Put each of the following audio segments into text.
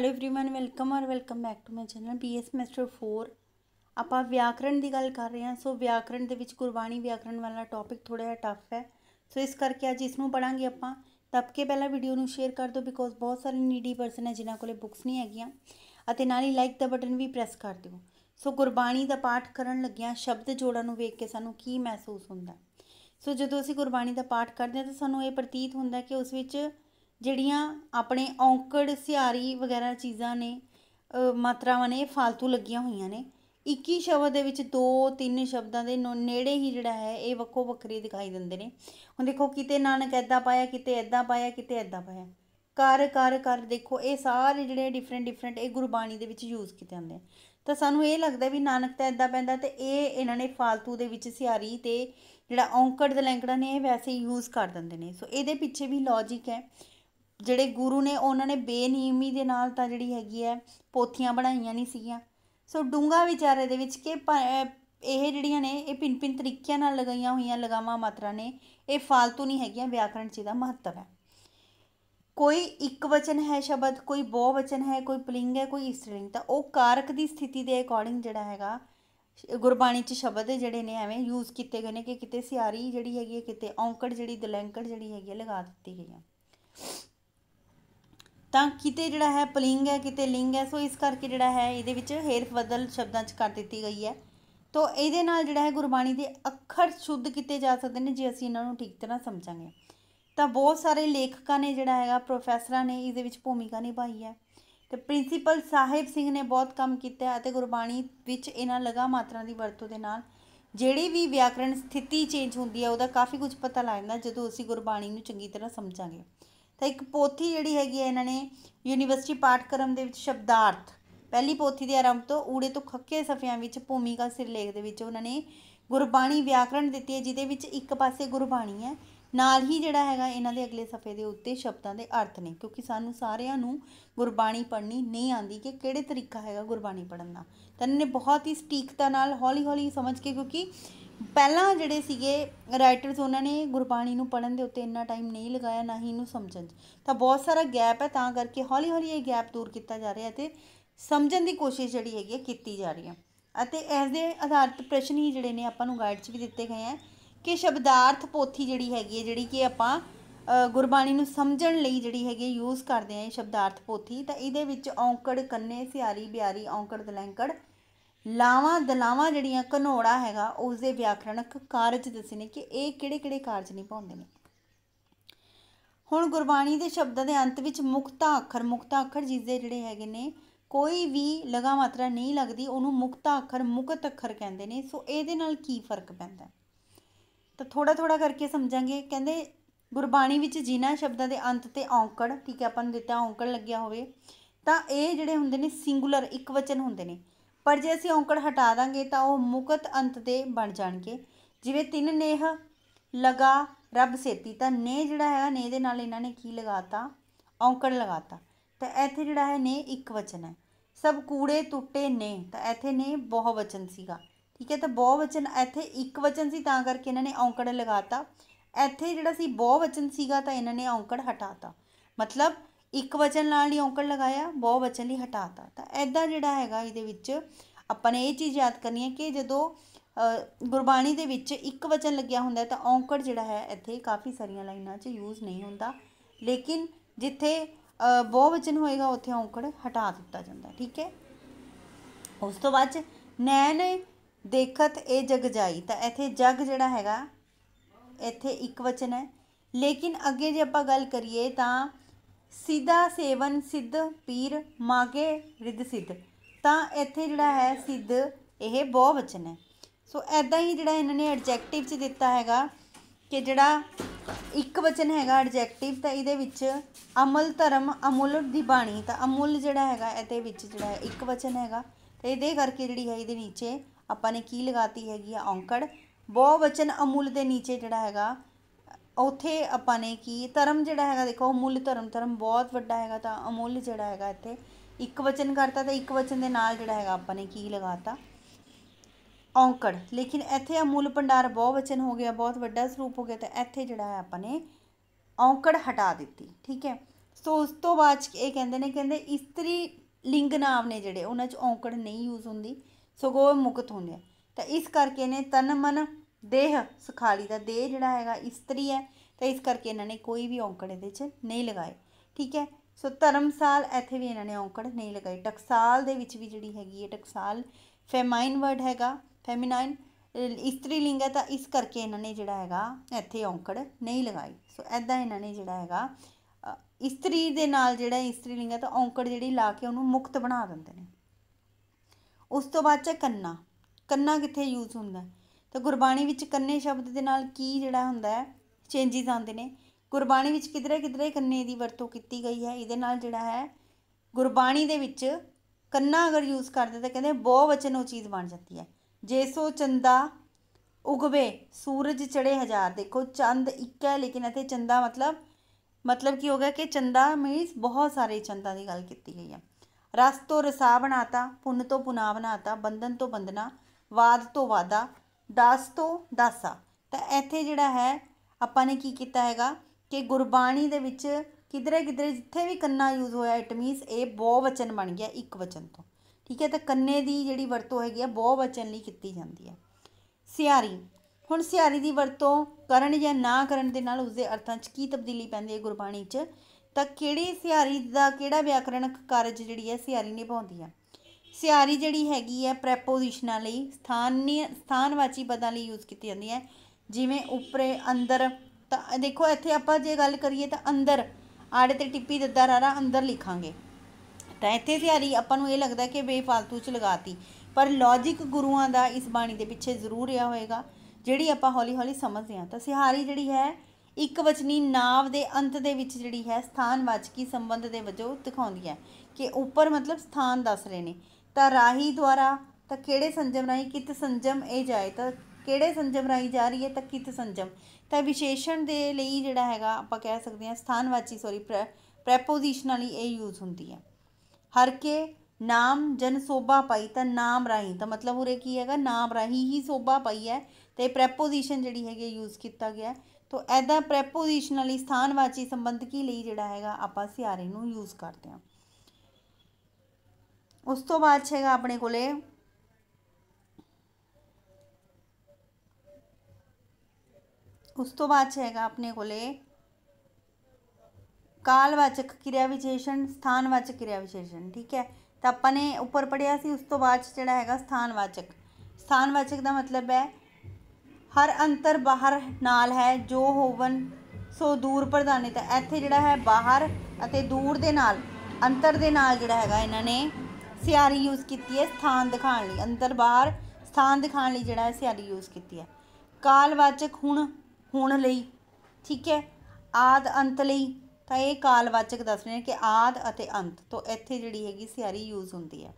hello everyone welcome ਔਰ welcome back to my channel BS semester 4 ਆਪਾਂ ਵਿਆਕਰਣ ਦੀ ਗੱਲ ਕਰ ਰਹੇ ਹਾਂ ਸੋ ਵਿਆਕਰਣ ਦੇ ਵਿੱਚ ਗੁਰਬਾਣੀ ਵਿਆਕਰਣ ਵਾਲਾ ਟੌਪਿਕ ਥੋੜਾ ਜਿਹਾ ਟਫ ਹੈ ਸੋ ਇਸ ਕਰਕੇ ਅੱਜ ਇਸ ਨੂੰ ਪੜਾਂਗੇ ਆਪਾਂ ਤਬ ਕੇ ਪਹਿਲਾਂ ਵੀਡੀਓ ਨੂੰ ਸ਼ੇਅਰ ਕਰ ਦਿਓ ਬਿਕੋਜ਼ ਬਹੁਤ ਸਾਰੇ ਨੀਡੀ ਪਰਸਨ ਹੈ ਜਿਨ੍ਹਾਂ ਕੋਲੇ ਬੁੱਕਸ ਨਹੀਂ ਹੈਗੀਆਂ ਅਤੇ ਨਾਲ ਹੀ ਲਾਈਕ ਦਾ ਬਟਨ ਵੀ ਪ੍ਰੈਸ ਕਰ ਦਿਓ ਸੋ ਗੁਰਬਾਣੀ ਦਾ ਪਾਠ ਕਰਨ ਲੱਗਿਆਂ ਸ਼ਬਦ ਜੋੜਾਂ ਨੂੰ ਵੇਖ ਕੇ ਸਾਨੂੰ ਕੀ ਮਹਿਸੂਸ ਹੁੰਦਾ ਸੋ ਜਦੋਂ ਅਸੀਂ ਗੁਰਬਾਣੀ ਦਾ ਪਾਠ ਕਰਦੇ ਹਾਂ ਤਾਂ ਸਾਨੂੰ ਇਹ ਪ੍ਰਤੀਤ ਹੁੰਦਾ ਕਿ ਉਸ ਵਿੱਚ ਜਿਹੜੀਆਂ ਆਪਣੇ ਔਂਕੜ ਸਿਆਰੀ ਵਗੈਰਾ ਚੀਜ਼ਾਂ ਨੇ ਮਾਤਰਾਵਾਂ ਨੇ ਫालतू ਲੱਗੀਆਂ ਹੋਈਆਂ ਨੇ 21 ਸ਼ਬਦ ਦੇ ਵਿੱਚ ਦੋ ਤਿੰਨ ਸ਼ਬਦਾਂ ਦੇ ਨੇੜੇ ਹੀ ਜਿਹੜਾ ਹੈ ਇਹ ਵੱਖੋ ਵੱਖਰੀ ਦਿਖਾਈ ਦਿੰਦੇ ਨੇ ਹੁਣ ਦੇਖੋ ਕਿਤੇ ਨਾਨਕ ਐਦਾਂ ਪਾਇਆ ਕਿਤੇ ਐਦਾਂ ਪਾਇਆ ਕਿਤੇ ਐਦਾਂ ਪਾਇਆ ਕਰ ਕਰ ਕਰ ਦੇਖੋ ਇਹ ਸਾਰੇ ਜਿਹੜੇ ਡਿਫਰੈਂਟ ਡਿਫਰੈਂਟ ਇਹ ਗੁਰਬਾਣੀ ਦੇ ਵਿੱਚ ਯੂਜ਼ ਕੀਤੇ ਜਾਂਦੇ ਆ ਤਾਂ ਸਾਨੂੰ ਇਹ ਲੱਗਦਾ ਵੀ ਨਾਨਕ ਤਾਂ ਐਦਾਂ ਪੈਂਦਾ ਤੇ ਇਹ ਇਹਨਾਂ ਨੇ ਫालतू ਦੇ ਵਿੱਚ ਸਿਆਰੀ ਤੇ ਜਿਹੜਾ ਔਂਕੜ ਦੇ ਲੈਂਕੜਾ ਨੇ ਇਹ ਵੈਸੇ ਯੂਜ਼ ਕਰ ਦਿੰਦੇ ਨੇ ਸੋ ਇਹਦੇ ਪਿੱਛੇ ਵੀ ਲੌਜੀਕ ਹੈ ਜਿਹੜੇ ਗੁਰੂ ਨੇ ਉਹਨਾਂ ਨੇ ਬੇਨਿਯਮੀ ਦੇ ਨਾਲ ਤਾਂ ਜਿਹੜੀ ਹੈਗੀ ਹੈ ਪੋਥੀਆਂ ਬਣਾਈਆਂ ਨਹੀਂ ਸੀਗੀਆਂ ਸੋ ਡੂੰਗਾ ਵਿਚਾਰੇ ਦੇ ਵਿੱਚ ਕਿ ਇਹ ਜਿਹੜੀਆਂ ਨੇ ਇਹ ਪਿੰਪਿੰ ਤਰੀਕਿਆਂ ਨਾਲ ਲਗਾਈਆਂ ਹੋਈਆਂ ਲਗਾਵਾਂ ਮਾਤਰਾ ਨੇ ਇਹ ਫालतू ਨਹੀਂ ਹੈਗੀਆਂ ਵਿਆਕਰਣ ਚ ਦਾ ਮਹੱਤਵ ਹੈ ਕੋਈ ਇੱਕ ਵਚਨ ਹੈ ਸ਼ਬਦ ਕੋਈ ਬਹੁ ਵਚਨ ਹੈ ਕੋਈ ਪੁਲਿੰਗ ਹੈ ਕੋਈ ਇਸਤਰੀਲਿੰਗ ਤਾਂ ਉਹ ਕਾਰਕ ਦੀ ਸਥਿਤੀ ਦੇ ਅਕੋਰਡਿੰਗ ਜਿਹੜਾ ਹੈਗਾ ਗੁਰਬਾਣੀ ਚ ਸ਼ਬਦ ਜਿਹੜੇ ਨੇ ਐਵੇਂ ਯੂਜ਼ ਕੀਤੇ ਗਏ ਨੇ ਕਿ ਕਿਤੇ ਸਿਆਰੀ ਜਿਹੜੀ ਹੈਗੀ ਹੈ ਕਿਤੇ ਔਂਕੜ ਜਿਹੜੀ ਦਲੈਂਕੜ ਜਿਹੜੀ ਹੈਗੀ ਲਗਾ ਦਿੱਤੀ ਗਈ ਹੈ ਤਾਂ ਕਿਤੇ ਜਿਹੜਾ ਹੈ ਪਲਿੰਗ ਹੈ ਕਿਤੇ ਲਿੰਗ ਹੈ ਸੋ ਇਸ ਕਰਕੇ ਜਿਹੜਾ ਹੈ ਇਹਦੇ ਵਿੱਚ ਹੇਰ ਬਦਲ ਸ਼ਬਦਾਂ 'ਚ ਕਰ ਦਿੱਤੀ ਗਈ ਹੈ ਤੋ ਇਹਦੇ ਨਾਲ ਜਿਹੜਾ ਹੈ ਗੁਰਬਾਣੀ ਦੇ ਅੱਖਰ ਸ਼ੁੱਧ ਕੀਤੇ ਜਾ ਸਕਦੇ ਨੇ ਜੇ ਅਸੀਂ ਇਹਨਾਂ ਨੂੰ ਠੀਕ ਤਰ੍ਹਾਂ ਸਮਝਾਂਗੇ ਤਾਂ ਬਹੁਤ ਸਾਰੇ ਲੇਖਕਾਂ ਨੇ ਜਿਹੜਾ ਹੈਗਾ ਪ੍ਰੋਫੈਸਰਾਂ ਨੇ ਇਸ ਦੇ ਵਿੱਚ ਭੂਮਿਕਾ ਨਿਭਾਈ ਹੈ ਤੇ ਪ੍ਰਿੰਸੀਪਲ ਸਾਹਿਬ ਸਿੰਘ ਨੇ ਬਹੁਤ ਕੰਮ ਕੀਤਾ ਅਤੇ ਗੁਰਬਾਣੀ ਵਿੱਚ ਇਹਨਾਂ ਲਗਾ ਮਾਤਰਾ ਦੀ ਵਰਤੋਂ ਦੇ ਨਾਲ ਜਿਹੜੀ ਵੀ ਵਿਆਕਰਣ ਸਥਿਤੀ ਚੇਂਜ ਹੁੰਦੀ ਹੈ ਉਹਦਾ ਕਾਫੀ ਕੁਝ ਪਤਾ ਲੱਗਦਾ ਜਦੋਂ ਅਸੀਂ ਗੁਰਬਾਣੀ ਨੂੰ ਚੰਗੀ ਤਰ੍ਹਾਂ ਸਮਝਾਂਗੇ ਤਾਂ ਇੱਕ ਪੋਥੀ ਜਿਹੜੀ ਹੈਗੀ ਹੈ ਇਹਨਾਂ ਨੇ ਯੂਨੀਵਰਸਿਟੀ ਪਾਠਕ੍ਰਮ ਦੇ ਵਿੱਚ ਸ਼ਬਦਾਰਥ ਪਹਿਲੀ ਪੋਥੀ ਦੇ ਆਰੰਭ ਤੋਂ ਊੜੇ ਤੋਂ ਖੱਕੇ ਸਫਿਆਂ ਵਿੱਚ ਭੂਮਿਕਾ ਸਿਰਲੇਖ ਦੇ ਵਿੱਚ ਉਹਨਾਂ ਨੇ ਗੁਰਬਾਣੀ ਵਿਆਕਰਣ ਦਿੱਤੀ ਹੈ ਜਿਹਦੇ ਵਿੱਚ ਇੱਕ ਪਾਸੇ ਗੁਰਬਾਣੀ ਹੈ ਨਾਲ ਹੀ ਜਿਹੜਾ ਹੈਗਾ ਇਹਨਾਂ ਦੇ ਅਗਲੇ ਸਫੇ ਦੇ ਉੱਤੇ ਸ਼ਬਦਾਂ ਦੇ ਅਰਥ ਨੇ ਕਿਉਂਕਿ ਸਾਨੂੰ ਸਾਰਿਆਂ ਨੂੰ ਗੁਰਬਾਣੀ ਪੜ੍ਹਨੀ ਨਹੀਂ ਆਂਦੀ ਕਿ ਕਿਹੜੇ ਤਰੀਕਾ ਹੈਗਾ ਗੁਰਬਾਣੀ ਪੜ੍ਹਨ ਦਾ ਤਾਂ ਇਹਨੇ ਨੇ ਬਹੁਤ ਹੀ ਸਟੀਕਤਾ ਨਾਲ ਹੌਲੀ-ਹੌਲੀ ਸਮਝ ਕੇ ਕਿਉਂਕਿ ਪਹਿਲਾਂ ਜਿਹੜੇ ਸੀਗੇ ਰਾਈਟਰਸ ਉਹਨਾਂ ਨੇ ਗੁਰਬਾਣੀ ਨੂੰ ਪੜਨ ਦੇ ਉੱਤੇ ਇੰਨਾ ਟਾਈਮ ਨਹੀਂ ਲਗਾਇਆ ਨਾ ਹੀ ਇਹਨੂੰ ਸਮਝਣ ਤਾਂ ਬਹੁਤ ਸਾਰਾ ਗੈਪ ਹੈ ਤਾਂ ਕਰਕੇ ਹੌਲੀ ਹੌਲੀ ਇਹ ਗੈਪ ਦੂਰ ਕੀਤਾ ਜਾ ਰਿਹਾ ਤੇ ਸਮਝਣ ਦੀ ਕੋਸ਼ਿਸ਼ ਜਿਹੜੀ ਹੈਗੀ ਕੀਤੀ ਜਾ ਰਹੀ ਹੈ ਅਤੇ ਇਸ ਦੇ ਆਧਾਰਿਤ ਪ੍ਰਸ਼ਨ ਹੀ ਜਿਹੜੇ ਨੇ ਆਪਾਂ ਨੂੰ ਗਾਈਡ 'ਚ ਵੀ ਦਿੱਤੇ ਗਏ ਆ ਕਿ ਸ਼ਬਦਾਰਥ ਪੋਥੀ ਜਿਹੜੀ ਹੈਗੀ ਹੈ ਜਿਹੜੀ ਕਿ ਆਪਾਂ ਗੁਰਬਾਣੀ ਨੂੰ ਸਮਝਣ ਲਈ ਜਿਹੜੀ ਹੈਗੀ ਯੂਜ਼ ਕਰਦੇ ਆ ਇਹ ਸ਼ਬਦਾਰਥ ਪੋਥੀ ਤਾਂ ਇਹਦੇ ਵਿੱਚ ਔਂਕੜ ਕੰਨੇ ਸਿਆਰੀ ਬਿਆਰੀ ਔਂਕੜ ਦਲੈਂਕੜ ਲਾਵਾਂ ਦਲਾਵਾਂ ਜਿਹੜੀਆਂ ਘਨੋੜਾ ਹੈਗਾ ਉਸ ਦੇ ਵਿਆਕਰਣਕ ਕਾਰਜ ਦੱਸੇ ਨੇ ਕਿ ਇਹ ਕਿਹੜੇ ਕਿਹੜੇ ਕਾਰਜ ਨਹੀਂ ਪਾਉਂਦੇ ਨੇ ਹੁਣ ਗੁਰਬਾਣੀ ਦੇ ਸ਼ਬਦਾਂ ਦੇ ਅੰਤ ਵਿੱਚ ਮੁਕਤਾ ਅੱਖਰ ਮੁਕਤਾ ਅੱਖਰ ਜਿਸ ਦੇ ਜਿਹੜੇ ਹੈਗੇ ਨੇ ਕੋਈ ਵੀ ਲਗਾ ਮਾਤਰਾ ਨਹੀਂ ਲੱਗਦੀ ਉਹਨੂੰ ਮੁਕਤਾ ਅੱਖਰ ਮੁਕਤ ਅੱਖਰ ਕਹਿੰਦੇ ਨੇ ਸੋ ਇਹਦੇ ਨਾਲ ਕੀ ਫਰਕ ਪੈਂਦਾ ਤਾਂ ਥੋੜਾ ਥੋੜਾ ਕਰਕੇ ਸਮਝਾਂਗੇ ਕਹਿੰਦੇ ਗੁਰਬਾਣੀ ਵਿੱਚ ਜਿਨ੍ਹਾਂ ਸ਼ਬਦਾਂ ਦੇ ਅੰਤ ਤੇ ਔਂਕੜ ਠੀਕ ਹੈ ਆਪਾਂ ਨੂੰ ਦਿੱਤਾ ਔਂਕੜ ਲੱਗਿਆ ਹੋਵੇ ਤਾਂ ਇਹ ਜਿਹੜੇ ਹੁੰਦੇ ਨੇ ਸਿੰਗੂਲਰ ਇੱਕ ਵਚਨ ਹੁੰਦੇ ਨੇ ਪਰ ਜੇ ਅਸੀਂ ਔਂਕੜ ਹਟਾ ਦਾਂਗੇ ਤਾਂ ਉਹ ਮੁਕਤ ਅੰਤ ਦੇ ਬਣ ਜਾਣਗੇ ਜਿਵੇਂ ਤਿੰਨ ਨੇਹ ਲਗਾ ਰੱਬ ਸੇਤੀ ਤਾਂ ਨੇ ਜਿਹੜਾ ਹੈ ਨੇ ਦੇ ਨਾਲ ਇਹਨਾਂ ਨੇ ਕੀ ਲਗਾਤਾ ਔਂਕੜ ਲਗਾਤਾ ਤਾਂ ਇੱਥੇ ਜਿਹੜਾ ਹੈ ਨੇ ਇੱਕ ਵਚਨ ਹੈ ਸਭ ਕੂੜੇ ਟੁੱਟੇ ਨੇ ਤਾਂ ਇੱਥੇ ਨੇ ਬਹੁ ਵਚਨ ਸੀਗਾ ਠੀਕ ਹੈ ਤਾਂ ਬਹੁ ਵਚਨ ਇੱਥੇ ਇੱਕ ਵਚਨ ਸੀ ਤਾਂ ਕਰਕੇ ਇਹਨਾਂ ਨੇ ਔਂਕੜ ਲਗਾਤਾ ਇੱਥੇ ਜਿਹੜਾ ਸੀ ਬਹੁ ਵਚਨ ਸੀਗਾ ਤਾਂ ਇਹਨਾਂ ਨੇ ਔਂਕੜ ਹਟਾਤਾ ਮਤਲਬ ਇੱਕ ਵਚਨ ਨਾਲ ਹੀ ਔਂਕੜ ਲਗਾਇਆ ਬਹੁ ਵਚਨ ਲਈ ਹਟਾਤਾ ਤਾਂ ਐਦਾਂ ਜਿਹੜਾ ਹੈਗਾ ਇਹਦੇ ਵਿੱਚ ਆਪਾਂ ਨੇ ਇਹ ਚੀਜ਼ ਯਾਦ ਕਰਨੀ ਹੈ ਕਿ ਜਦੋਂ ਗੁਰਬਾਣੀ ਦੇ ਵਿੱਚ ਇੱਕ ਵਚਨ ਲੱਗਿਆ ਹੁੰਦਾ ਤਾਂ ਔਂਕੜ ਜਿਹੜਾ ਹੈ ਇੱਥੇ ਕਾਫੀ ਸਾਰੀਆਂ ਲਾਈਨਾਂ 'ਚ ਯੂਜ਼ ਨਹੀਂ ਹੁੰਦਾ ਲੇਕਿਨ ਜਿੱਥੇ ਬਹੁ ਵਚਨ ਹੋਏਗਾ ਉੱਥੇ ਔਂਕੜ ਹਟਾ ਦਿੱਤਾ ਜਾਂਦਾ ਠੀਕ ਹੈ ਉਸ ਤੋਂ ਬਾਅਦ ਨੈਣ ਦੇਖਤ ਇਹ ਜਗ ਜਾਈ ਤਾਂ ਇੱਥੇ ਜਗ ਜਿਹੜਾ ਹੈਗਾ ਇੱਥੇ ਇੱਕ ਵਚਨ ਹੈ ਲੇਕਿਨ ਅੱਗੇ ਜੇ ਆਪਾਂ ਗੱਲ ਕਰੀਏ ਤਾਂ ਸਿੱਧਾ ਸੇਵਨ ਸਿੱਧ ਪੀਰ ਮਾਗੇ ਰਿੱਧ ਸਿੱਧ ਤਾਂ ਇੱਥੇ ਜਿਹੜਾ ਹੈ ਸਿੱਧ ਇਹ ਬਹੁ ਵਚਨ ਹੈ ਸੋ ਐਦਾਂ ਹੀ ਜਿਹੜਾ ਇਹਨਾਂ ਨੇ ਐਡਜੈਕਟਿਵ 'ਚ ਦਿੱਤਾ ਹੈਗਾ ਕਿ ਜਿਹੜਾ ਇੱਕ ਵਚਨ ਹੈਗਾ ਐਡਜੈਕਟਿਵ ਤਾਂ ਇਹਦੇ ਵਿੱਚ ਅਮਲ ਧਰਮ ਅਮੁੱਲ ਦੀ ਬਾਣੀ ਤਾਂ ਅਮੁੱਲ ਜਿਹੜਾ ਹੈਗਾ ਇਹਦੇ ਵਿੱਚ ਜਿਹੜਾ ਇੱਕ ਵਚਨ ਹੈਗਾ ਤੇ ਇਹਦੇ ਕਰਕੇ ਜਿਹੜੀ ਹੈ ਇਹਦੇ ਨੀਚੇ ਆਪਾਂ ਨੇ ਕੀ ਲਗਾਤੀ ਹੈਗੀ ਆ ਔਂਕੜ ਬਹੁ ਵਚਨ ਅਮੁੱਲ ਦੇ ਨੀਚੇ ਜਿਹੜਾ ਹੈਗਾ ਉੱਥੇ ਆਪਾਂ ਨੇ ਕੀ ਧਰਮ ਜਿਹੜਾ ਹੈਗਾ ਦੇਖੋ ਮੁੱਲ ਧਰਮ ਧਰਮ ਬਹੁਤ ਵੱਡਾ ਹੈਗਾ ਤਾਂ ਅਮੁੱਲ ਜਿਹੜਾ ਹੈਗਾ ਇੱਥੇ ਇੱਕ ਵਚਨ ਕਰਤਾ ਤਾਂ ਇੱਕ ਵਚਨ ਦੇ ਨਾਲ ਜਿਹੜਾ ਹੈਗਾ ਆਪਾਂ ਨੇ ਕੀ ਲਗਾਤਾ ਔਂਕੜ ਲੇਕਿਨ ਇੱਥੇ ਅਮੁੱਲ ਭੰਡਾਰ ਬਹੁ ਵਚਨ ਹੋ ਗਿਆ ਬਹੁਤ ਵੱਡਾ ਸਰੂਪ ਹੋ ਗਿਆ ਤਾਂ ਇੱਥੇ ਜਿਹੜਾ ਹੈ ਆਪਾਂ ਨੇ ਔਂਕੜ ਹਟਾ ਦਿੱਤੀ ਠੀਕ ਹੈ ਸੋ ਉਸ ਤੋਂ ਬਾਅਦ ਇਹ ਕਹਿੰਦੇ ਨੇ ਕਹਿੰਦੇ ਇਸਤਰੀ ਲਿੰਗ ਨਾਮ ਨੇ ਜਿਹੜੇ ਉਹਨਾਂ 'ਚ ਔਂਕੜ ਨਹੀਂ ਯੂਜ਼ ਹੁੰਦੀ ਸੋ ਗੋ ਮੁਕਤ ਹੁੰਦੇ ਤਾਂ ਇਸ ਕਰਕੇ ਨੇ ਤਨ ਮਨ ਦੇਹ ਸੁਖਾਲੀ ਦਾ ਦੇਹ ਜਿਹੜਾ ਹੈਗਾ ਇਸਤਰੀ ਹੈ ਤਾਂ ਇਸ ਕਰਕੇ ਇਹਨਾਂ ਨੇ ਕੋਈ ਵੀ ਔਂਕੜ ਇਹਦੇ 'ਚ ਨਹੀਂ ਲਗਾਏ ਠੀਕ ਹੈ ਸੋ ਧਰਮਸਾਲ ਇੱਥੇ ਵੀ ਇਹਨਾਂ ਨੇ ਔਂਕੜ ਨਹੀਂ ਲਗਾਏ ਟਕਸਾਲ ਦੇ ਵਿੱਚ ਵੀ ਜਿਹੜੀ ਹੈਗੀ ਹੈ ਟਕਸਾਲ ਫੈਮਾਈਨ ਵਰਡ ਹੈਗਾ ਫੈਮਿਨਾਈਨ ਇਸਤਰੀ ਲਿੰਗ ਹੈ ਤਾਂ ਇਸ ਕਰਕੇ ਇਹਨਾਂ ਨੇ ਜਿਹੜਾ ਹੈਗਾ ਇੱਥੇ ਔਂਕੜ ਨਹੀਂ ਲਗਾਈ ਸੋ ਐਦਾਂ ਇਹਨਾਂ ਨੇ ਜਿਹੜਾ ਹੈਗਾ ਇਸਤਰੀ ਦੇ ਨਾਲ ਜਿਹੜਾ ਇਸਤਰੀ ਲਿੰਗ ਹੈ ਤਾਂ ਔਂਕੜ ਜਿਹੜੀ ਲਾ ਕੇ ਉਹਨੂੰ ਮੁਕਤ ਬਣਾ ਦਿੰਦੇ ਨੇ ਉਸ ਤੋਂ ਬਾਅਦ ਚ ਕੰਨਾ ਕੰਨਾ ਕਿੱਥੇ ਯੂਜ਼ ਹੁੰਦਾ ਤਾਂ ਗੁਰਬਾਣੀ ਵਿੱਚ ਕੰਨੇ ਸ਼ਬਦ ਦੇ ਨਾਲ ਕੀ ਜਿਹੜਾ ਹੁੰਦਾ ਹੈ ਚੇਂਜਸ ਆਉਂਦੇ ਨੇ ਗੁਰਬਾਣੀ ਵਿੱਚ ਕਿਧਰੇ ਕਿਧਰੇ ਕੰਨੇ ਦੀ ਵਰਤੋਂ ਕੀਤੀ ਗਈ ਹੈ ਇਹਦੇ ਨਾਲ ਜਿਹੜਾ ਹੈ ਗੁਰਬਾਣੀ ਦੇ ਵਿੱਚ ਕੰਨਾ ਅਗਰ ਯੂਜ਼ ਕਰਦੇ ਤਾਂ ਕਹਿੰਦੇ ਬਹੁ ਵਚਨ ਉਹ ਚੀਜ਼ ਬਣ ਜਾਂਦੀ ਹੈ ਜੇ ਸੋ ਚੰਦਾ ਉਗਵੇ ਸੂਰਜ ਚੜੇ ਹਜ਼ਾਰ ਦੇਖੋ ਚੰਦ ਇੱਕ ਹੈ ਲੇਕਿਨ ਇੱਥੇ ਚੰਦਾ ਮਤਲਬ ਮਤਲਬ ਕੀ ਹੋ ਗਿਆ ਕਿ ਚੰਦਾ ਮੀਨਸ ਬਹੁਤ ਸਾਰੇ ਚੰਦਾ ਦੀ ਗੱਲ ਕੀਤੀ ਗਈ ਹੈ ਰਸ ਤੋਂ ਰਸਾ ਬਣਾਤਾ ਪੁੰਨ ਤੋਂ ਪੁਨਾ ਬਣਾਤਾ ਬੰਧਨ ਤੋਂ ਬੰਦਨਾ ਵਾਦ ਤੋਂ ਵਾਦਾ ਦਾਸ ਤੋਂ ਦਾਸਾ ਤਾਂ ਇੱਥੇ ਜਿਹੜਾ ਹੈ ਆਪਾਂ ਨੇ ਕੀ ਕੀਤਾ ਹੈਗਾ ਕਿ ਗੁਰਬਾਣੀ ਦੇ ਵਿੱਚ ਕਿਧਰੇ ਕਿਧਰੇ ਜਿੱਥੇ ਵੀ ਕੰਨਾ ਯੂਜ਼ ਹੋਇਆ ਇਟ ਮੀਨਸ ਇਹ ਬਹੁ ਵਚਨ ਬਣ ਗਿਆ ਇੱਕ ਵਚਨ ਤੋਂ ਠੀਕ ਹੈ ਤਾਂ ਕੰਨੇ ਦੀ ਜਿਹੜੀ ਵਰਤੋਂ ਹੈਗੀ ਆ ਬਹੁ ਵਚਨ ਲਈ ਕੀਤੀ ਜਾਂਦੀ ਹੈ ਸਿਆਰੀ ਹੁਣ ਸਿਆਰੀ ਦੀ ਵਰਤੋਂ ਕਰਨ ਜਾਂ ਨਾ ਕਰਨ ਦੇ ਨਾਲ ਉਸਦੇ ਅਰਥਾਂ 'ਚ ਕੀ ਤਬਦੀਲੀ ਪੈਂਦੀ ਹੈ ਗੁਰਬਾਣੀ 'ਚ ਤਾਂ ਕਿਹੜੀ ਸਿਆਰੀ ਦਾ ਕਿਹੜਾ ਵਿਆਕਰਣਕ ਕਾਰਜ ਜਿਹੜੀ ਹੈ ਸਿਆਰੀ ਨਿਭਾਉਂਦੀ ਹੈ ਸਿਆਰੀ ਜਿਹੜੀ ਹੈਗੀ ਹੈ ਪ੍ਰੈਪੋਜੀਸ਼ਨਾਂ ਲਈ ਸਥਾਨੀ ਸਥਾਨਵਾਚੀ ਪਦਾਂ ਲਈ ਯੂਜ਼ ਕੀਤੀ ਜਾਂਦੀ ਹੈ ਜਿਵੇਂ ਉਪਰੇ ਅੰਦਰ ਤਾਂ ਦੇਖੋ ਇੱਥੇ ਆਪਾਂ ਜੇ ਗੱਲ ਕਰੀਏ ਤਾਂ ਅੰਦਰ ਆੜੇ ਤੇ ਟਿੱਪੀ ਦਿੱਤਾ ਰਾਰਾ ਅੰਦਰ ਲਿਖਾਂਗੇ ਤਾਂ ਇੱਥੇ ਸਿਆਰੀ ਆਪਾਂ ਨੂੰ ਇਹ ਲੱਗਦਾ ਕਿ ਬੇਫਾਲਤੂ ਚ ਲਗਾਤੀ ਪਰ ਲੌਜੀਕ ਗੁਰੂਆਂ ਦਾ ਇਸ ਬਾਣੀ ਦੇ ਪਿੱਛੇ ਜ਼ਰੂਰ ਰਿਹਾ ਹੋਵੇਗਾ ਜਿਹੜੀ ਆਪਾਂ ਹੌਲੀ-ਹੌਲੀ ਸਮਝਦੇ ਹਾਂ ਤਾਂ ਸਿਹਾਰੀ ਜਿਹੜੀ ਹੈ ਇੱਕ ਵਚਨੀ ਨਾਵ ਦੇ ਅੰਤ ਦੇ ਵਿੱਚ ਜਿਹੜੀ ਹੈ ਸਥਾਨਵਾਚਕੀ ਸੰਬੰਧ ਦੇ ਵਜੋਂ ਦਿਖਾਉਂਦੀ ਹੈ ਕਿ ਉੱਪਰ ਮਤਲਬ ਸਥਾਨ ਦੱਸ ਰਹੇ ਨੇ ਤਾਂ ਰਾਹੀ ਦੁਆਰਾ ਤਾਂ ਕਿਹੜੇ ਸੰਜਮ ਰਾਹੀਂ ਕਿਤ ਸੰਜਮ ਇਹ ਜਾਏ ਤਾਂ ਕਿਹੜੇ ਸੰਜਮ ਰਾਹੀਂ ਜਾ ਰਹੀ ਹੈ ਤਾਂ ਕਿਤ ਸੰਜਮ ਤਾਂ ਵਿਸ਼ੇਸ਼ਣ ਦੇ ਲਈ ਜਿਹੜਾ ਹੈਗਾ ਆਪਾਂ ਕਹਿ ਸਕਦੇ ਹਾਂ ਸਥਾਨਵਾਚੀ ਸੌਰੀ ਪ੍ਰੈਪੋਜੀਸ਼ਨ ਵਾਲੀ ਇਹ ਯੂਜ਼ ਹੁੰਦੀ ਹੈ ਹਰ ਕੇ ਨਾਮ ਜਨ ਸੋਭਾ ਪਾਈ ਤਾਂ ਨਾਮ ਰਾਹੀਂ ਤਾਂ ਮਤਲਬ ਉਹਰੇ ਕੀ ਹੈਗਾ ਨਾਮ ਰਾਹੀਂ ਹੀ ਸੋਭਾ ਪਾਈ ਹੈ ਤੇ ਪ੍ਰੈਪੋਜੀਸ਼ਨ ਜਿਹੜੀ ਹੈਗੀ ਯੂਜ਼ ਕੀਤਾ ਗਿਆ ਤੋ ਐਦਾਂ ਪ੍ਰੈਪੋਜੀਸ਼ਨਲੀ ਸਥਾਨਵਾਚੀ ਸੰਬੰਧਕੀ ਲਈ ਜਿਹੜਾ ਹੈਗਾ ਆਪਾਂ ਸਿਆਰੇ ਨੂੰ ਯੂਜ਼ ਕਰਦੇ ਹਾਂ ਉਸ ਤੋਂ ਬਾਅਦ ਹੈਗਾ ਆਪਣੇ ਕੋਲੇ ਉਸ ਤੋਂ ਬਾਅਦ ਹੈਗਾ ਆਪਣੇ ਕੋਲੇ ਕਾਲਵਾਚਕ ਕਿਰਿਆ ਵਿਸ਼ੇਸ਼ਣ ਸਥਾਨਵਾਚਕ ਕਿਰਿਆ ਵਿਸ਼ੇਸ਼ਣ ਠੀਕ ਹੈ ਤਾਂ ਆਪਾਂ ਨੇ ਉੱਪਰ ਪੜਿਆ ਸੀ ਉਸ ਤੋਂ ਬਾਅਦ ਜਿਹੜਾ ਹੈਗਾ ਸਥਾਨਵਾਚਕ ਸਥਾਨਵਾਚਕ ਦਾ ਮਤਲਬ ਹੈ ਹਰ ਅੰਤਰ ਬਾਹਰ ਨਾਲ ਹੈ ਜੋ ਹੋਵਨ ਸੋ ਦੂਰ ਪ੍ਰਧਾਨਿਤ ਇੱਥੇ ਜਿਹੜਾ ਹੈ ਬਾਹਰ ਅਤੇ ਦੂਰ ਦੇ ਨਾਲ ਅੰਤਰ ਦੇ ਨਾਲ ਜਿਹੜਾ ਹੈਗਾ ਇਹਨਾਂ ਨੇ ਸਿਆਰੀ ਯੂਜ਼ ਕੀਤੀ ਹੈ ਸਥਾਨ ਦਿਖਾਉਣ ਲਈ ਅੰਦਰ ਬਾਹਰ ਸਥਾਨ ਦਿਖਾਉਣ ਲਈ ਜਿਹੜਾ ਹੈ ਸਿਆਰੀ ਯੂਜ਼ ਕੀਤੀ ਹੈ ਕਾਲਵਾਚਕ ਹੁਣ ਹੁਣ ਲਈ ਠੀਕ ਹੈ ਆਦ ਅੰਤ ਲਈ ਤਾਂ ਇਹ ਕਾਲਵਾਚਕ ਦੱਸ ਰਹੇ ਨੇ ਕਿ ਆਦ ਅਤੇ ਅੰਤ ਤੋਂ ਇੱਥੇ ਜਿਹੜੀ ਹੈਗੀ ਸਿਆਰੀ ਯੂਜ਼ ਹੁੰਦੀ ਹੈ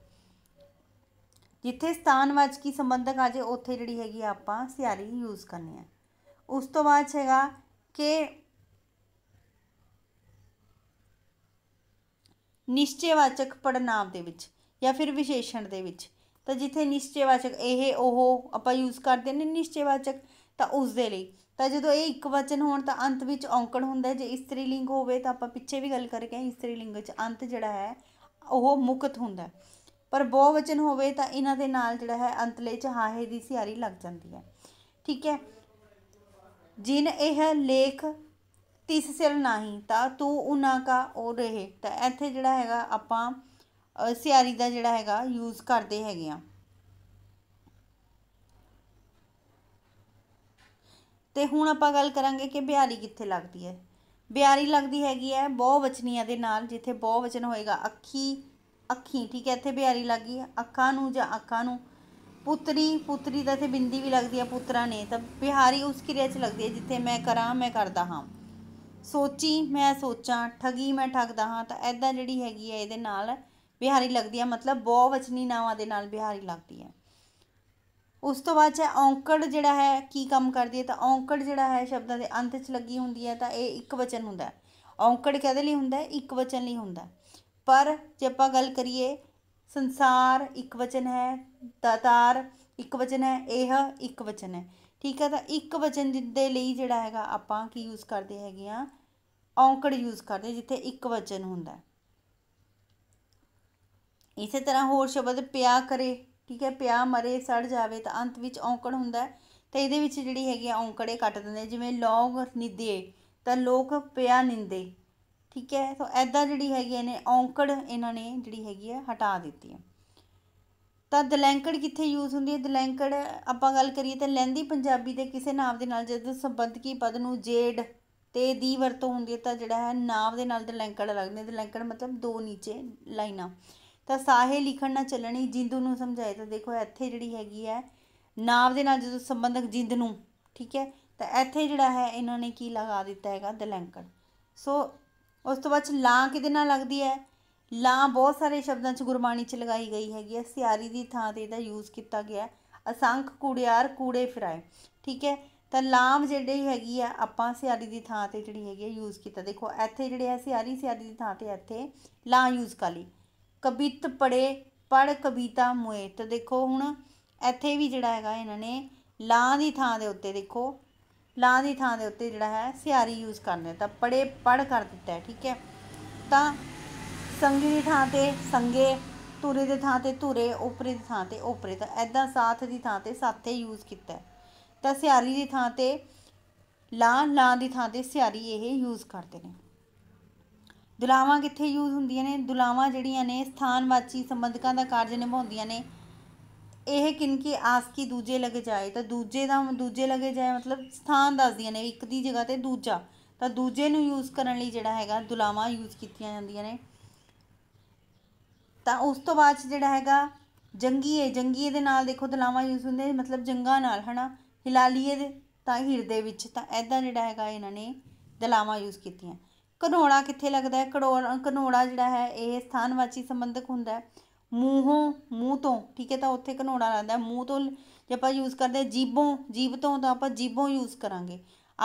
ਜਿੱਥੇ ਸਥਾਨਵਾਚਕੀ ਸੰਬੰਧਕ ਆ ਜੇ ਉੱਥੇ ਜਿਹੜੀ ਹੈਗੀ ਆਪਾਂ ਸਿਆਰੀ ਯੂਜ਼ ਕਰਨੀ ਹੈ ਉਸ ਤੋਂ ਬਾਅਦ ਹੈਗਾ ਕਿ ਨਿਸ਼ਚੈਵਾਚਕ ਪੜਨਾਵ ਦੇ ਵਿੱਚ ਜਾਂ ਫਿਰ ਵਿਸ਼ੇਸ਼ਣ ਦੇ ਵਿੱਚ ਤਾਂ ਜਿੱਥੇ ਨਿਸ਼ਚੈਵਾਚਕ ਇਹ ਉਹ ਆਪਾਂ ਯੂਜ਼ ਕਰਦੇ ਨੇ ਨਿਸ਼ਚੈਵਾਚਕ ਤਾਂ ਉਸ ਦੇ ਲਈ ਤਾਂ ਜਦੋਂ ਇਹ ਇੱਕ ਵਚਨ ਹੋਣ ਤਾਂ ਅੰਤ ਵਿੱਚ ਔਂਕੜ ਹੁੰਦਾ ਜੇ ਇਸਤਰੀ ਲਿੰਗ ਹੋਵੇ ਤਾਂ ਆਪਾਂ ਪਿੱਛੇ ਵੀ ਗੱਲ ਕਰਕੇ ਇਸਤਰੀ ਲਿੰਗ ਵਿੱਚ ਅੰਤ ਜਿਹੜਾ ਹੈ ਉਹ ਮੁਕਤ ਹੁੰਦਾ ਪਰ ਬਹੁਵਚਨ ਹੋਵੇ ਤਾਂ ਇਹਨਾਂ ਦੇ ਨਾਲ ਜਿਹੜਾ ਹੈ ਅੰਤਲੇ ਚ ਹਾਹੇ ਦੀ ਸਿਆਰੀ ਲੱਗ ਜਾਂਦੀ ਹੈ ਠੀਕ ਹੈ ਜਿਨ ਇਹ ਲੇਖ ਤਿਸ ਸਿਰ ਨਹੀਂ ਤਾਂ ਤੂੰ ਉਹਨਾਂ ਕਾ ਉਹ ਰਹੇ ਤਾਂ ਇੱਥੇ ਜਿਹੜਾ ਹੈਗਾ ਆਪਾਂ ਸਿਆਰੀ ਦਾ ਜਿਹੜਾ ਹੈਗਾ ਯੂਜ਼ ਕਰਦੇ ਹੈਗੇ ਆ ਤੇ ਹੁਣ ਆਪਾਂ ਗੱਲ ਕਰਾਂਗੇ ਕਿ ਬਿਹਾਰੀ ਕਿੱਥੇ ਲੱਗਦੀ ਹੈ ਬਿਹਾਰੀ ਲੱਗਦੀ ਹੈਗੀ ਹੈ ਬਹੁ ਵਚਨੀਆਂ ਦੇ ਨਾਲ ਜਿੱਥੇ ਬਹੁ ਵਚਨ ਹੋਏਗਾ ਅੱਖੀ ਅੱਖੀ ਠੀਕ ਹੈ ਇੱਥੇ ਬਿਹਾਰੀ ਲੱਗੀ ਅੱਖਾਂ ਨੂੰ ਜਾਂ ਅੱਖਾਂ ਨੂੰ ਪੁੱਤਰੀ ਪੁੱਤਰੀ ਦਾ ਇੱਥੇ ਬਿੰਦੀ ਵੀ ਲੱਗਦੀ ਹੈ ਪੁੱਤਰਾ ਨੇ ਤਾਂ ਬਿਹਾਰੀ ਉਸ ਕਿਰਿਆ 'ਚ ਲੱਗਦੀ ਹੈ ਜਿੱਥੇ ਮੈਂ ਕਰਾਂ ਮੈਂ ਕਰਦਾ ਹਾਂ ਸੋਚੀ ਮੈਂ ਸੋਚਾਂ ਠਗੀ ਮੈਂ ਠਗਦਾ ਹਾਂ ਤਾਂ ਐਦਾਂ ਜਿਹੜੀ ਹੈਗੀ ਹੈ ਇਹਦੇ ਨਾਲ ਬਿਹਾਰੀ ਲੱਗਦੀ ਹੈ ਮਤਲਬ ਬਹੁਵਚਨੀ ਨਾਵਾਂ ਦੇ ਨਾਲ ਬਿਹਾਰੀ ਲੱਗਦੀ ਹੈ ਉਸ ਤੋਂ ਬਾਅਦ ਹੈ ਔਂਕੜ ਜਿਹੜਾ ਹੈ ਕੀ ਕੰਮ ਕਰਦੀ ਹੈ ਤਾਂ ਔਂਕੜ ਜਿਹੜਾ ਹੈ ਸ਼ਬਦਾਂ ਦੇ ਅੰਤ 'ਚ ਲੱਗੀ ਹੁੰਦੀ ਹੈ ਤਾਂ ਇਹ ਇੱਕ ਵਚਨ ਹੁੰਦਾ ਹੈ ਔਂਕੜ ਕਹਦੇ ਲਈ ਹੁੰਦਾ ਹੈ ਇੱਕ ਵਚਨ ਲਈ ਹੁੰਦਾ ਪਰ ਜੇ ਆਪਾਂ ਗੱਲ ਕਰੀਏ ਸੰਸਾਰ ਇੱਕ ਵਚਨ ਹੈ ਤਾਤਾਰ ਇੱਕ ਵਚਨ ਹੈ ਇਹ ਇੱਕ ਵਚਨ ਹੈ ਠੀਕ ਹੈ ਤਾਂ ਇੱਕ ਵਚਨ ਦੇ ਲਈ ਜਿਹੜਾ ਹੈਗਾ ਆਪਾਂ ਕੀ ਯੂਜ਼ ਕਰਦੇ ਹੈਗੇ ਆ ਔਂਕੜ ਯੂਜ਼ ਕਰਦੇ ਜਿੱਥੇ ਇੱਕ ਵਚਨ ਹੁੰਦਾ ਹੈ ਇਸੇ ਤਰ੍ਹਾਂ ਹੋਰ ਸ਼ਬਦ ਪਿਆ ਕਰੇ ਠੀਕ ਹੈ ਪਿਆ ਮਰੇ ਸੜ ਜਾਵੇ ਤਾਂ ਅੰਤ ਵਿੱਚ ਔਂਕੜ ਹੁੰਦਾ ਤੇ ਇਹਦੇ ਵਿੱਚ ਜਿਹੜੀ ਹੈਗੀ ਆ ਔਂਕੜੇ ਕੱਟ ਦਿੰਦੇ ਜਿਵੇਂ ਲੋਗ ਨਿਦੇ ਤਾਂ ਲੋਕ ਪਿਆ ਨਿੰਦੇ ਠੀਕ ਹੈ ਸੋ ਐਦਾਂ ਜਿਹੜੀ ਹੈਗੀ ਇਹਨੇ ਔਂਕੜ ਇਹਨਾਂ ਨੇ ਜਿਹੜੀ ਹੈਗੀ ਆ ਹਟਾ ਦਿੱਤੀ ਹੈ ਤਾਂ ਦਲੈਂਕੜ ਕਿੱਥੇ ਯੂਜ਼ ਹੁੰਦੀ ਹੈ ਦਲੈਂਕੜ ਆਪਾਂ ਗੱਲ ਕਰੀਏ ਤਾਂ ਲਹਿੰਦੀ ਪੰਜਾਬੀ ਦੇ ਕਿਸੇ ਨਾਮ ਦੇ ਨਾਲ ਜਦੋਂ ਸੰਬੰਧਕੀ ਪਦ ਨੂੰ ਜੇਡ ਤੇ ਦੀ ਵਰਤੋਂ ਹੁੰਦੀ ਹੈ ਤਾਂ ਜਿਹੜਾ ਹੈ ਨਾਮ ਦੇ ਨਾਲ ਦਲੈਂਕੜ ਲੱਗਦੇ ਦਲੈਂਕੜ ਮਤਲਬ ਦੋ ਨੀਚੇ ਲਾਈਨਾਂ ਤਾਂ ਸਾਹੇ ਲਿਖਣ ਨਾਲ ਚੱਲਣੀ ਜਿੰਦ ਨੂੰ ਸਮਝਾਏ ਤਾਂ ਦੇਖੋ ਇੱਥੇ ਜਿਹੜੀ ਹੈਗੀ ਹੈ ਨਾਮ ਦੇ ਨਾਲ ਜਦੋਂ ਸੰਬੰਧਕ ਜਿੰਦ ਨੂੰ ਠੀਕ ਹੈ ਤਾਂ ਇੱਥੇ ਜਿਹੜਾ ਹੈ ਇਹਨਾਂ ਨੇ ਕੀ ਲਗਾ ਦਿੱਤਾ ਹੈਗਾ ਦਲੈਂਕੜ ਸੋ ਉਸ ਤੋਂ ਬਾਅਦ ਲਾਂ ਕਿਹਦੇ ਨਾਲ ਲੱਗਦੀ ਹੈ ਲਾਂ ਬਹੁਤ ਸਾਰੇ ਸ਼ਬਦਾਂ 'ਚ ਗੁਰਬਾਣੀ 'ਚ ਲਗਾਈ ਗਈ ਹੈਗੀ ਹੈ ਸਿਆਰੀ ਦੀ ਥਾਂ ਤੇ ਇਹਦਾ ਯੂਜ਼ ਕੀਤਾ ਗਿਆ ਅਸੰਖ ਕੂੜਿਆਰ ਕੂੜੇ ਫਿਰਾਏ ਠੀਕ ਹੈ ਤਾਂ ਲਾਮ ਜਿਹੜੀ ਹੈਗੀ ਆ ਆਪਾਂ ਸਿਆਰੀ ਦੀ ਥਾਂ ਤੇ ਜਿਹੜੀ ਹੈਗੀ ਆ ਯੂਜ਼ ਕੀਤਾ ਦੇਖੋ ਇੱਥੇ ਜਿਹੜੇ ਆ ਸਿਆਰੀ ਸਿਆਰੀ ਦੀ ਥਾਂ ਤੇ ਇੱਥੇ ਲਾਂ ਯੂਜ਼ ਕਰ ਲਈ ਕਵਿਤ ਪੜੇ ਪੜ ਕਵਿਤਾ ਮੁਏ ਤਾਂ ਦੇਖੋ ਹੁਣ ਇੱਥੇ ਵੀ ਜਿਹੜਾ ਹੈਗਾ ਇਹਨਾਂ ਨੇ ਲਾਂ ਦੀ ਥਾਂ ਦੇ ਉੱਤੇ ਦੇਖੋ ਲਾਂ ਦੀ ਥਾਂ ਦੇ ਉੱਤੇ ਜਿਹੜਾ ਹੈ ਸਿਆਰੀ ਯੂਜ਼ ਕਰਨਾ ਤਾਂ ਪੜੇ ਪੜ ਕਰ ਦਿੱਤਾ ਠੀਕ ਹੈ ਤਾਂ ਸੰਗੀ ਦੀ ਥਾਂ ਤੇ ਸੰਗੇ ਤੁਰੇ ਦੀ ਥਾਂ ਤੇ ਧੁਰੇ ਉਪਰੇ ਦੀ ਥਾਂ ਤੇ ਉਪਰੇ ਤਾਂ ਐਦਾਂ ਸਾਥ ਦੀ ਥਾਂ ਤੇ ਸਾਥੇ ਯੂਜ਼ ਕੀਤਾ ਤਾਂ ਸਿਆਰੀ ਦੀ ਥਾਂ ਤੇ ਲਾਂ ਲਾਂ ਦੀ ਥਾਂ ਤੇ ਸਿਆਰੀ ਇਹ ਯੂਜ਼ ਕਰਦੇ ਨੇ ਦੁਲਾਵਾਂ ਕਿੱਥੇ ਯੂਜ਼ ਹੁੰਦੀਆਂ ਨੇ ਦੁਲਾਵਾਂ ਜਿਹੜੀਆਂ ਨੇ ਸਥਾਨਵਾਚੀ ਸੰਬੰਧਕਾਂ ਦਾ ਕਾਰਜ ਨਿਭਾਉਂਦੀਆਂ ਨੇ ਇਹ ਕਿਨਕੀ ਆਸ ਕੀ ਦੂਜੇ ਲਗੇ ਜਾਏ ਤਾਂ ਦੂਜੇ ਦਾ ਦੂਜੇ ਲਗੇ ਜਾਏ ਮਤਲਬ ਸਥਾਨ ਦੱਸਦੀਆਂ ਨੇ ਇੱਕ ਦੀ ਜਗ੍ਹਾ ਤੇ ਦੂਜਾ ਤਾਂ ਦੂਜੇ ਨੂੰ ਯੂਜ਼ ਕਰਨ ਲਈ ਜਿਹੜਾ ਹੈਗਾ ਦੁਲਾਵਾਂ ਯੂਜ਼ ਕੀਤੀਆਂ ਜਾਂਦੀਆਂ ਨੇ ਤਾਂ ਉਸ ਤੋਂ ਬਾਅਦ ਜਿਹੜਾ ਹੈਗਾ ਜੰਗੀਏ ਜੰਗੀਏ ਦੇ ਨਾਲ ਦੇਖੋ ਦੁਲਾਵਾਂ ਯੂਜ਼ ਹੁੰਦੇ ਮਤਲਬ ਜੰਗਾ ਨਾਲ ਹਨਾ ਹਿਲਾਲੀਏ ਦੇ ਤਾਂ ਹਿਰਦੇ ਵਿੱਚ ਤਾਂ ਐਦਾਂ ਜਿਹੜਾ ਹੈਗਾ ਇਹਨਾਂ ਨੇ ਦੁਲਾਵਾਂ ਯੂਜ਼ ਕੀਤੀਆਂ ਘਨੋੜਾ ਕਿੱਥੇ ਲੱਗਦਾ ਹੈ ਕਨੋੜਾ ਘਨੋੜਾ ਜਿਹੜਾ ਹੈ ਇਹ ਸਥਾਨਵਾਚੀ ਸੰਬੰਧਕ ਹੁੰਦਾ ਹੈ ਮੂੰਹੋਂ ਮੂੰਹ ਤੋਂ ਠੀਕ ਹੈ ਤਾਂ ਉੱਥੇ ਘਨੋੜਾ ਲੱਗਦਾ ਮੂੰਹ ਤੋਂ ਜੇ ਆਪਾਂ ਯੂਜ਼ ਕਰਦੇ ਜੀਬੋਂ ਜੀਬ ਤੋਂ ਤਾਂ ਆਪਾਂ ਜੀਬੋਂ ਯੂਜ਼ ਕਰਾਂਗੇ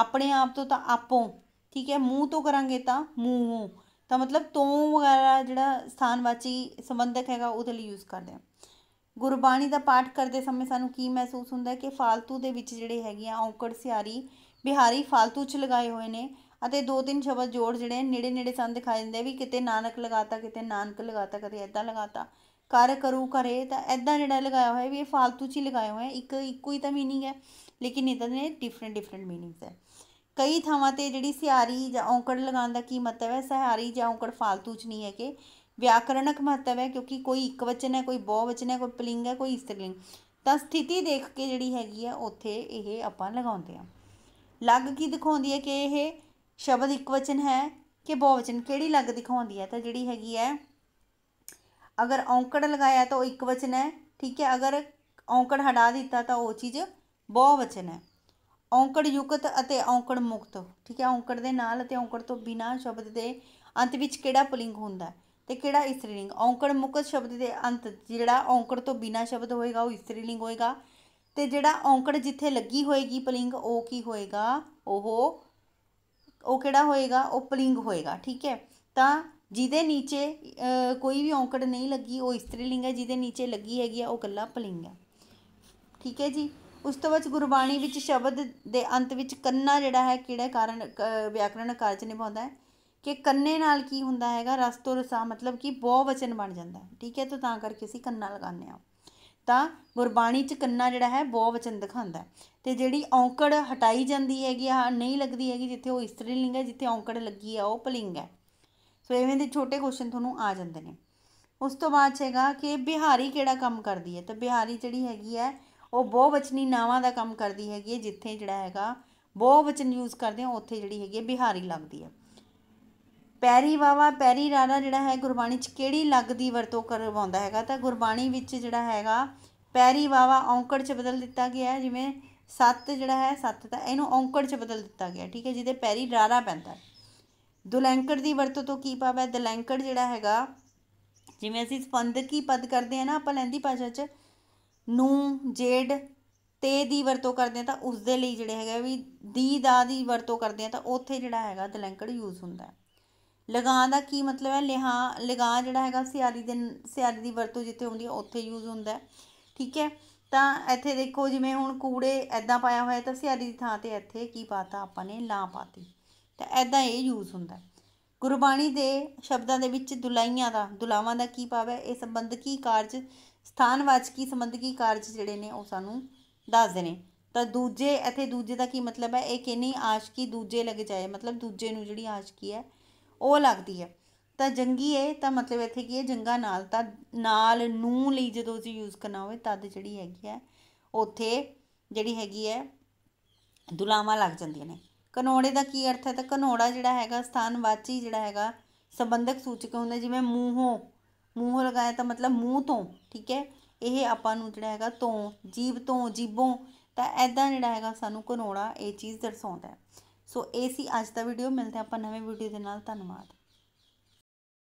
ਆਪਣੇ ਆਪ ਤੋਂ ਤਾਂ ਆਪੋਂ ਠੀਕ ਹੈ ਮੂੰਹ ਤੋਂ ਕਰਾਂਗੇ ਤਾਂ ਮੂੰਹੋਂ ਤਾਂ ਮਤਲਬ ਤੋਂ ਵਗੈਰਾ ਜਿਹੜਾ ਸਥਾਨਵਾਚੀ ਸੰਬੰਧਕ ਹੈਗਾ ਉਹਦੇ ਲਈ ਯੂਜ਼ ਕਰਦੇ ਆ ਗੁਰਬਾਣੀ ਦਾ ਪਾਠ ਕਰਦੇ ਸਮੇਂ ਸਾਨੂੰ ਕੀ ਮਹਿਸੂਸ ਹੁੰਦਾ ਕਿ ਫਾਲਤੂ ਦੇ ਵਿੱਚ ਜਿਹੜੇ ਹੈਗੇ ਆ ਔਂਕੜ ਸਿਆਰੀ ਬਿਹਾਰੀ ਫਾਲਤੂ ਚ ਲਗਾਏ ਹੋਏ ਨੇ ਅਤੇ ਦੋ ਤਿੰਨ ਸ਼ਬਦ ਜੋੜ ਜਿਹੜੇ ਨੇੜੇ ਨੇੜੇ ਸੰਦ ਦਿਖਾਈ ਦਿੰਦੇ ਵੀ ਕਿਤੇ ਨਾਨਕ ਲਗਾਤਾ ਕਿਤੇ ਨਾਨਕ ਲਗਾਤਾ ਕਦੇ ਐਦਾਂ ਲਗਾਤਾ ਕਰ ਕਰੂ ਕਰੇ ਤਾਂ ਐਦਾਂ ਜਿਹੜਾ ਲਗਾਇਆ ਹੋਇਆ ਵੀ ਇਹ ਫालतू ਚ ਹੀ ਲਗਾਇਆ ਹੋਇਆ ਇੱਕ ਇੱਕੋ ਹੀ ਤਾਂ मीनिंग ਹੈ ਲੇਕਿਨ ਇਹਦਾ ਨੇ ਡਿਫਰੈਂਟ ਡਿਫਰੈਂਟ मीनिंग्स ਹੈ ਕਈ ਥਾਵਾਂ ਤੇ ਜਿਹੜੀ ਸਿਆਰੀ ਜਾਂ ਔਂਕੜ ਲਗਾਉਣ ਦਾ ਕੀ ਮਤਲਬ ਹੈ ਸਿਆਰੀ ਜਾਂ ਔਂਕੜ ਫालतू ਚ ਨਹੀਂ ਹੈ ਕਿ ਵਿਆਕਰਣਕ ਮਤਲਬ ਹੈ ਕਿਉਂਕਿ ਕੋਈ ਇੱਕ ਵਚਨ ਹੈ ਕੋਈ ਬਹੁ ਵਚਨ ਹੈ ਕੋਈ ਪਲਿੰਗ ਹੈ ਕੋਈ ਇਸਤਰੀ ਤਾਂ ਸਥਿਤੀ ਦੇਖ ਕੇ ਜਿਹੜੀ ਹੈਗੀ ਹੈ ਉੱਥੇ ਇਹ ਆਪਾਂ ਲਗਾਉਂਦੇ ਆ ਲੱਗ ਕੀ ਦਿਖਾਉਂਦੀ ਹੈ ਕਿ ਇਹ ਸ਼ਬਦ ਇੱਕ ਵਚਨ ਹੈ ਕਿ ਬਹੁਵਚਨ ਕਿਹੜੀ ਲੱਗ ਦਿਖਾਉਂਦੀ ਹੈ ਤਾਂ ਜਿਹੜੀ ਹੈਗੀ ਹੈ ਅਗਰ ਔਂਕੜ ਲਗਾਇਆ ਤਾਂ ਉਹ ਇੱਕ ਵਚਨ ਹੈ ਠੀਕ ਹੈ ਅਗਰ ਔਂਕੜ ਹਟਾ ਦਿੱਤਾ ਤਾਂ ਉਹ ਚੀਜ਼ ਬਹੁਵਚਨ ਹੈ ਔਂਕੜ ਯੁਕਤ ਅਤੇ ਔਂਕੜ ਮੁਕਤ ਠੀਕ ਹੈ ਔਂਕੜ ਦੇ ਨਾਲ ਅਤੇ ਔਂਕੜ ਤੋਂ ਬਿਨਾ ਸ਼ਬਦ ਦੇ ਅੰਤ ਵਿੱਚ ਕਿਹੜਾ ਪੁਲਿੰਗ ਹੁੰਦਾ ਤੇ ਕਿਹੜਾ ਇਸਤਰੀ ਲਿੰਗ ਔਂਕੜ ਮੁਕਤ ਸ਼ਬਦ ਦੇ ਅੰਤ ਜਿਹੜਾ ਔਂਕੜ ਤੋਂ ਬਿਨਾ ਸ਼ਬਦ ਹੋਏਗਾ ਉਹ ਇਸਤਰੀ ਲਿੰਗ ਹੋਏਗਾ ਤੇ ਜਿਹੜਾ ਔਂਕੜ ਜਿੱਥੇ ਲੱਗੀ ਹੋਏਗੀ ਪੁਲਿੰਗ ਉਹ ਕੀ ਹੋਏਗਾ ਉਹ ਉਹ ਕਿਹੜਾ ਹੋਏਗਾ ਉਹ ਪੁਲਿੰਗ ਹੋਏਗਾ ਠੀਕ ਹੈ ਤਾਂ ਜਿਹਦੇ ਨੀਚੇ ਕੋਈ ਵੀ ਔਂਕੜ ਨਹੀਂ ਲੱਗੀ ਉਹ ਇਸਤਰੀ ਲਿੰਗ ਹੈ ਜਿਹਦੇ ਨੀਚੇ ਲੱਗੀ ਹੈਗੀ ਆ ਉਹ ਕੱਲਾ ਪੁਲਿੰਗ ਹੈ ਠੀਕ ਹੈ ਜੀ ਉਸ ਤੋਂ ਬਾਅਦ ਗੁਰਬਾਣੀ ਵਿੱਚ ਸ਼ਬਦ ਦੇ ਅੰਤ ਵਿੱਚ ਕੰਨਾ ਜਿਹੜਾ ਹੈ ਕਿਹੜੇ ਕਾਰਨ ਵਿਆਕਰਣ ਕਾਰਜ ਨਿਭਾਉਂਦਾ ਹੈ ਕਿ ਕੰਨੇ ਨਾਲ ਕੀ ਹੁੰਦਾ ਹੈਗਾ ਰਸ ਤੋਂ ਰਸਾ ਮਤਲਬ ਕਿ ਬਹੁ ਵਚਨ ਬਣ ਜਾਂਦਾ ਠੀਕ ਹੈ ਤਾਂ ਤਾਂ ਕਰਕੇ ਅਸੀਂ ਕੰਨਾ ਲਗਾਉਂਦੇ ਆ ਤਾਂ ਗੁਰਬਾਣੀ ਚ ਕੰਨਾ ਜਿਹੜਾ ਹੈ ਬਹੁ ਵਚਨ ਦਿਖਾਉਂਦਾ ਤੇ ਜਿਹੜੀ ਔਂਕੜ ਹਟਾਈ ਜਾਂਦੀ ਹੈਗੀ ਆ ਨਹੀਂ ਲੱਗਦੀ ਹੈਗੀ ਜਿੱਥੇ ਉਹ ਇਸਤਰੀ ਲਿੰਗ ਹੈ ਜਿੱਥੇ ਔਂਕੜ ਲੱਗੀ ਆ ਉਹ ਪਲਿੰਗ ਹੈ ਸੋ ਐਵੇਂ ਦੇ ਛੋਟੇ ਕੁਐਸਚਨ ਤੁਹਾਨੂੰ ਆ ਜਾਂਦੇ ਨੇ ਉਸ ਤੋਂ ਬਾਅਦ ਹੈਗਾ ਕਿ ਬਿਹਾਰੀ ਕਿਹੜਾ ਕੰਮ ਕਰਦੀ ਹੈ ਤਾਂ ਬਿਹਾਰੀ ਜਿਹੜੀ ਹੈਗੀ ਹੈ ਉਹ ਬਹੁ ਵਚਨੀ ਨਾਵਾਂ ਦਾ ਕੰਮ ਕਰਦੀ ਹੈਗੀ ਜਿੱਥੇ ਜਿਹੜਾ ਹੈਗਾ ਬਹੁ ਵਚਨ ਯੂਜ਼ ਕਰਦੇ ਆ ਉੱਥੇ ਜਿਹੜੀ ਹੈਗੀ ਬਿਹਾਰੀ ਲੱਗਦੀ ਹੈ ਪੈਰੀ ਵਾਵਾ ਪੈਰੀ ਰਾਣਾ ਜਿਹੜਾ ਹੈ ਗੁਰਬਾਣੀ 'ਚ ਕਿਹੜੀ ਲੱਗ ਦੀ ਵਰਤੋਂ ਕਰਵਾਉਂਦਾ ਹੈਗਾ ਤਾਂ ਗੁਰਬਾਣੀ ਵਿੱਚ ਜਿਹੜਾ ਹੈਗਾ ਪੈਰੀ ਵਾਵਾ ਔਂਕੜ 'ਚ ਬਦਲ ਦਿੱਤਾ ਗਿਆ ਜਿਵੇਂ ਸੱਤ ਜਿਹੜਾ ਹੈ ਸੱਤ ਤਾਂ ਇਹਨੂੰ ਔਂਕੜ 'ਚ ਬਦਲ ਦਿੱਤਾ ਗਿਆ ਠੀਕ ਹੈ ਜਿਹਦੇ ਪੈਰੀ ਰਾਣਾ ਪੈਂਦਾ ਹੈ ਦੁਲੈਂਕੜ ਦੀ ਵਰਤੋਂ ਤੋਂ ਕੀ ਭਾਵ ਹੈ ਦੁਲੈਂਕੜ ਜਿਹੜਾ ਹੈਗਾ ਜਿਵੇਂ ਅਸੀਂ ਸਪੰਦਕੀ ਪਦ ਕਰਦੇ ਆ ਨਾ ਆਪਾਂ ਲੈਂਦੀ ਭਾਸ਼ਾ 'ਚ ਨੂੰ ਜੇਡ ਤੇ ਦੀ ਵਰਤੋਂ ਕਰਦੇ ਆ ਤਾਂ ਉਸ ਦੇ ਲਈ ਜਿਹੜੇ ਹੈਗਾ ਵੀ ਦੀ ਦਾ ਦੀ ਵਰਤੋਂ ਕਰਦੇ ਆ ਤਾਂ ਉੱਥੇ ਜਿਹੜਾ ਹੈਗਾ ਦੁਲੈਂਕੜ ਯੂਜ਼ ਹੁੰਦਾ ਹੈ ਲਗਾਂ ਦਾ ਕੀ ਮਤਲਬ ਹੈ ਲਿਹਾ ਲਗਾ ਜਿਹੜਾ ਹੈਗਾ ਸਿਆਰੀ ਦੇ ਸਿਆਰੀ ਦੀ ਵਰਤੋਂ ਜਿੱਥੇ ਹੁੰਦੀ ਹੈ ਉੱਥੇ ਯੂਜ਼ ਹੁੰਦਾ ਹੈ ਠੀਕ ਹੈ ਤਾਂ ਇੱਥੇ ਦੇਖੋ ਜਿਵੇਂ ਹੁਣ ਕੂੜੇ ਐਦਾਂ ਪਾਇਆ ਹੋਇਆ ਤਾਂ ਸਿਆਰੀ ਦੀ ਥਾਂ ਤੇ ਇੱਥੇ ਕੀ ਪਾਤਾ ਆਪਾਂ ਨੇ ਲਾਂ ਪਾਤੀ ਤਾਂ ਐਦਾਂ ਇਹ ਯੂਜ਼ ਹੁੰਦਾ ਗੁਰਬਾਣੀ ਦੇ ਸ਼ਬਦਾਂ ਦੇ ਵਿੱਚ ਦੁਲਾਈਆਂ ਦਾ ਦੁਲਾਵਾਂ ਦਾ ਕੀ ਭਾਵ ਹੈ ਇਹ ਸੰਬੰਧਕੀ ਕਾਰਜ ਸਥਾਨਵਾਚਕੀ ਸੰਬੰਧਕੀ ਕਾਰਜ ਜਿਹੜੇ ਨੇ ਉਹ ਸਾਨੂੰ ਦੱਸਦੇ ਨੇ ਤਾਂ ਦੂਜੇ ਇੱਥੇ ਦੂਜੇ ਦਾ ਕੀ ਮਤਲਬ ਹੈ ਇਹ ਕਿੰਨੀ ਆਸ਼ਕੀ ਦੂਜੇ ਲੱਗ ਜਾਏ ਮਤਲਬ ਦੂਜੇ ਨੂੰ ਜਿਹੜੀ ਆਸ਼ਕੀ ਹੈ ਉਹ ਲੱਗਦੀ ਹੈ ਤਾਂ ਜੰਗੀ ਹੈ ਤਾਂ ਮਤਲਬ ਇੱਥੇ ਕੀ ਹੈ ਜੰਗਾ ਨਾਲ ਤਾਂ ਨਾਲ ਨੂੰ ਲਈ ਜਦੋਂ ਅਸੀਂ ਯੂਜ਼ ਕਰਨਾ ਹੋਵੇ ਤਦ ਜਿਹੜੀ ਹੈਗੀ ਹੈ ਉੱਥੇ ਜਿਹੜੀ ਹੈਗੀ ਹੈ ਦੁਲਾਵਾਂ ਲੱਗ ਜਾਂਦੀਆਂ ਨੇ ਕਨੋੜੇ ਦਾ ਕੀ ਅਰਥ ਹੈ ਤਾਂ ਕਨੋੜਾ ਜਿਹੜਾ ਹੈਗਾ ਸਥਾਨਵਾਚੀ ਜਿਹੜਾ ਹੈਗਾ ਸੰਬੰਧਕ ਸੂਚਕ ਹੁੰਦਾ ਜਿਵੇਂ ਮੂੰਹੋਂ ਮੂੰਹ ਲਗਾਇਆ ਤਾਂ ਮਤਲਬ ਮੂੰਹ ਤੋਂ ਠੀਕ ਹੈ ਇਹ ਆਪਾਂ ਨੂੰ ਜਿਹੜਾ ਹੈਗਾ ਤੋਂ ਜੀਬ ਤੋਂ ਜੀਬੋਂ ਤਾਂ ਐਦਾਂ ਜਿਹੜਾ ਹੈਗਾ ਸਾਨੂੰ ਕਨੋੜਾ ਇਹ ਚੀਜ਼ ਦਰਸਾਉਂਦਾ ਹੈ ਸੋ ਇਹ ਸੀ ਅੱਜ ਦਾ ਵੀਡੀਓ ਮਿਲਦੇ ਆਪਾਂ ਨਵੇਂ ਵੀਡੀਓ ਦੇ ਨਾਲ ਧੰਨਵਾਦ